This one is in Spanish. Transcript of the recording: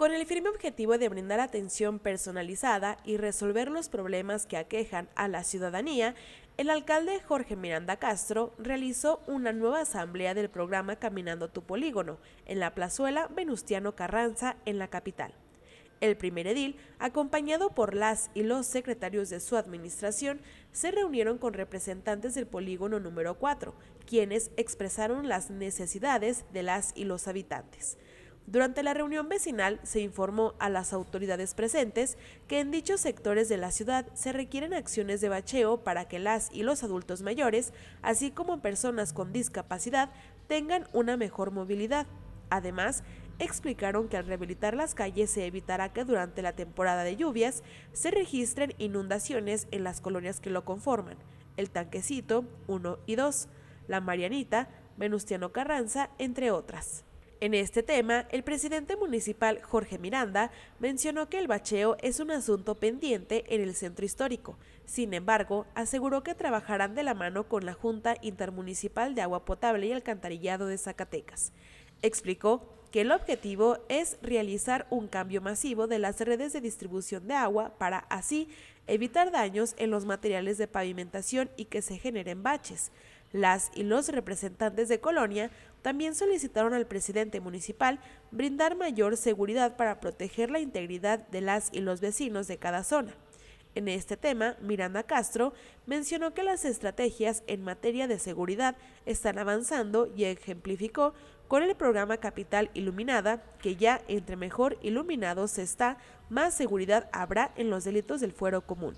con el firme objetivo de brindar atención personalizada y resolver los problemas que aquejan a la ciudadanía, el alcalde Jorge Miranda Castro realizó una nueva asamblea del programa Caminando tu Polígono en la plazuela Venustiano Carranza en la capital. El primer edil, acompañado por las y los secretarios de su administración, se reunieron con representantes del polígono número 4, quienes expresaron las necesidades de las y los habitantes. Durante la reunión vecinal se informó a las autoridades presentes que en dichos sectores de la ciudad se requieren acciones de bacheo para que las y los adultos mayores, así como personas con discapacidad, tengan una mejor movilidad. Además, explicaron que al rehabilitar las calles se evitará que durante la temporada de lluvias se registren inundaciones en las colonias que lo conforman, el Tanquecito 1 y 2, La Marianita, Venustiano Carranza, entre otras. En este tema, el presidente municipal Jorge Miranda mencionó que el bacheo es un asunto pendiente en el centro histórico. Sin embargo, aseguró que trabajarán de la mano con la Junta Intermunicipal de Agua Potable y Alcantarillado de Zacatecas. Explicó que el objetivo es realizar un cambio masivo de las redes de distribución de agua para así evitar daños en los materiales de pavimentación y que se generen baches. Las y los representantes de Colonia también solicitaron al presidente municipal brindar mayor seguridad para proteger la integridad de las y los vecinos de cada zona. En este tema, Miranda Castro mencionó que las estrategias en materia de seguridad están avanzando y ejemplificó con el programa Capital Iluminada que ya entre mejor iluminado se está, más seguridad habrá en los delitos del fuero común.